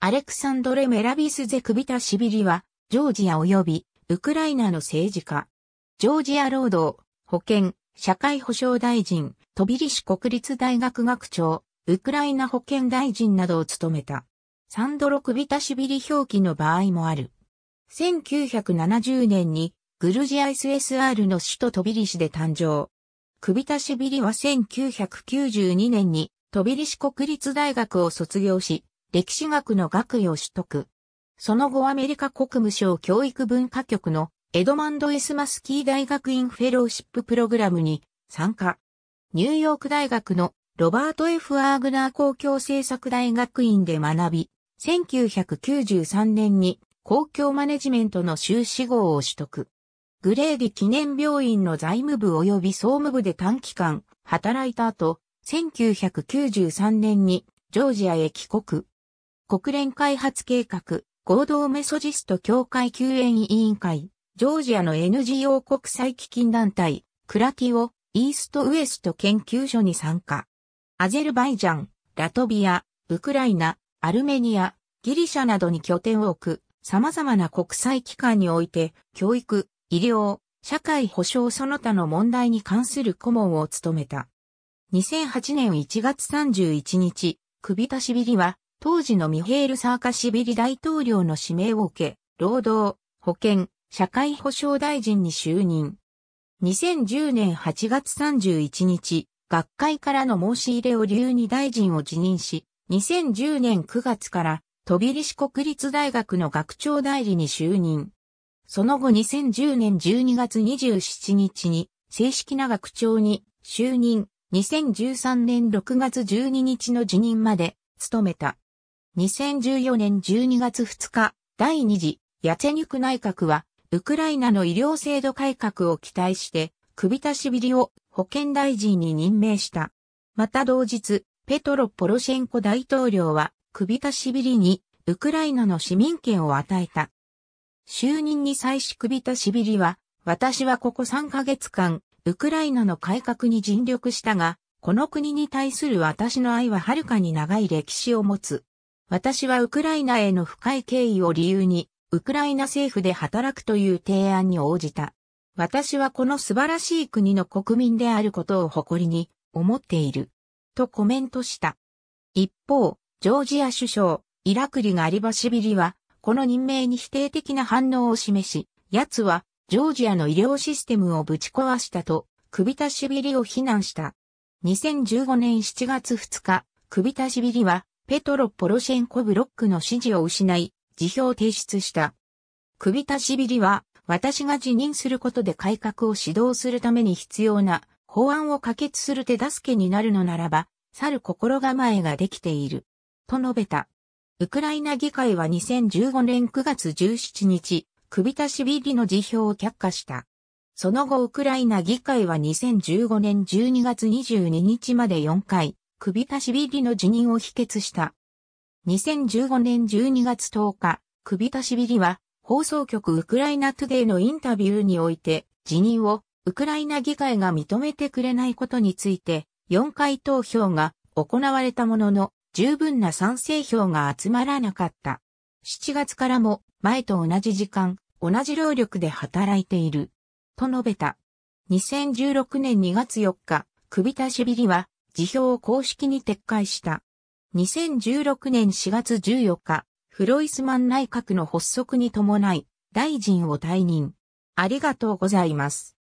アレクサンドレ・メラビス・ゼクビタシビリは、ジョージア及び、ウクライナの政治家。ジョージア労働、保健、社会保障大臣、トビリシ国立大学学長、ウクライナ保健大臣などを務めた。サンドロ・クビタシビリ表記の場合もある。1970年に、グルジア SSR の首都トビリシで誕生。クビタシビリは1992年に、トビリシ国立大学を卒業し、歴史学の学位を取得。その後アメリカ国務省教育文化局のエドマンド・エスマスキー大学院フェローシッププログラムに参加。ニューヨーク大学のロバート・ F・ アーグナー公共政策大学院で学び、1993年に公共マネジメントの修士号を取得。グレーディ記念病院の財務部及び総務部で短期間働いた後、1993年にジョージアへ帰国。国連開発計画、合同メソジスト協会救援委員会、ジョージアの NGO 国際基金団体、クラティオ、イーストウエスト研究所に参加。アゼルバイジャン、ラトビア、ウクライナ、アルメニア、ギリシャなどに拠点を置く、様々な国際機関において、教育、医療、社会保障その他の問題に関する顧問を務めた。2008年1月31日、クビタシビリは当時のミヘール・サーカシビリ大統領の指名を受け、労働、保健、社会保障大臣に就任。2010年8月31日、学会からの申し入れを理由に大臣を辞任し、2010年9月から飛びシ国立大学の学長代理に就任。その後2010年12月27日に正式な学長に就任、2013年6月12日の辞任まで務めた。2014年12月2日、第2次ヤツェニュク内閣は、ウクライナの医療制度改革を期待して、クビタシビリを保健大臣に任命した。また同日、ペトロ・ポロシェンコ大統領は、クビタシビリに、ウクライナの市民権を与えた。就任に際しクビタシビリは、私はここ3ヶ月間、ウクライナの改革に尽力したが、この国に対する私の愛ははるかに長い歴史を持つ。私はウクライナへの深い敬意を理由に、ウクライナ政府で働くという提案に応じた。私はこの素晴らしい国の国民であることを誇りに思っている。とコメントした。一方、ジョージア首相、イラクリガリバシビリは、この任命に否定的な反応を示し、奴は、ジョージアの医療システムをぶち壊したと、クビタシビリを非難した。2015年7月2日、クビタシビリは、ペトロ・ポロシェンコブロックの支持を失い、辞表を提出した。クビタシビリは、私が辞任することで改革を指導するために必要な法案を可決する手助けになるのならば、去る心構えができている。と述べた。ウクライナ議会は2015年9月17日、クビタシビリの辞表を却下した。その後、ウクライナ議会は2015年12月22日まで4回、首たしびりの辞任を否決した。2015年12月10日、首たしびりは、放送局ウクライナトゥデイのインタビューにおいて、辞任をウクライナ議会が認めてくれないことについて、4回投票が行われたものの、十分な賛成票が集まらなかった。7月からも、前と同じ時間、同じ労力で働いている。と述べた。2016年2月4日、首たしびりは、辞表を公式に撤回した。2016年4月14日、フロイスマン内閣の発足に伴い、大臣を退任。ありがとうございます。